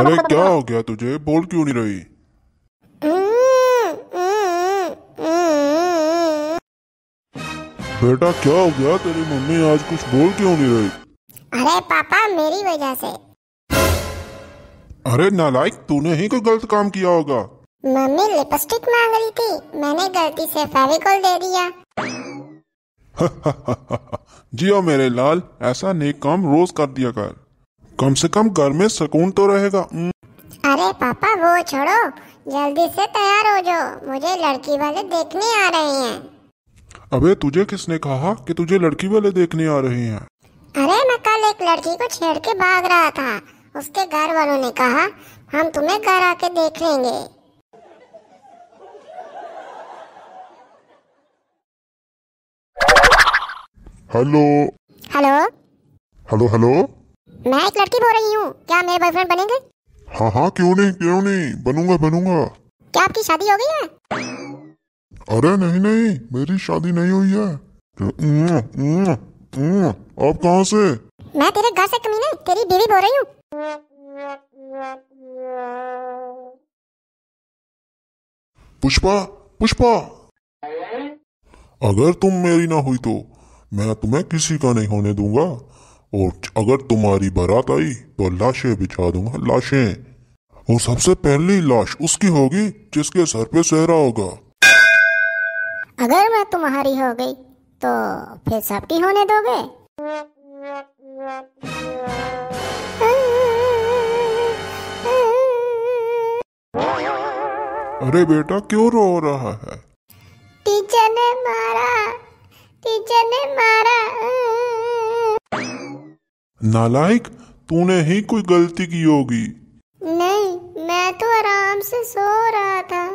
अरे क्या हो गया तुझे बोल क्यों नहीं रही बेटा क्या हो गया तेरी मम्मी आज कुछ बोल क्यों नहीं रही अरे पापा मेरी वजह से अरे नालायक तूने ही कोई गलत काम किया होगा मम्मी लिपस्टिक मांग रही थी मैंने गलती से फेविकोल दे दिया जियो मेरे लाल ऐसा नेक काम रोज कर दिया कर कम से कम घर में सुकून तो रहेगा अरे पापा वो छोड़ो जल्दी से तैयार हो जाओ मुझे लड़की वाले देखने आ रहे हैं अबे तुझे किसने कहा कि तुझे लड़की वाले देखने आ रहे हैं अरे मैं कल एक लड़की को छेड़ के भाग रहा था उसके घर वालों ने कहा हम तुम्हें घर आके देख लेंगे हेलो हेलो हेलो हेलो मैं एक लड़की बोल रही हूँ क्या मेरे बॉयफ्रेंड बनेंगे हाँ हाँ क्यों नहीं क्यों नहीं बनूंगा बनूंगा क्या आपकी शादी हो गई है अरे नहीं नहीं मेरी शादी नहीं हुई है आप कहाँ से मैं तेरे घर से कमीने तेरी बीवी बोल रही हूँ पुष्पा पुष्पा अगर तुम मेरी ना हुई तो मैं तुम्हें किसी का नहीं होने दूंगा और अगर तुम्हारी बारात आई तो लाशें बिछा दूंगा लाशें और सबसे पहली लाश उसकी होगी जिसके सर पे सहरा होगा अगर मैं तुम्हारी हो गई तो फिर सबकी होने दोगे अरे बेटा क्यों रो रहा है टीचर ने मारा टीचर ने मारा नालायक तूने ही कोई गलती की होगी नहीं मैं तो आराम से सो रहा था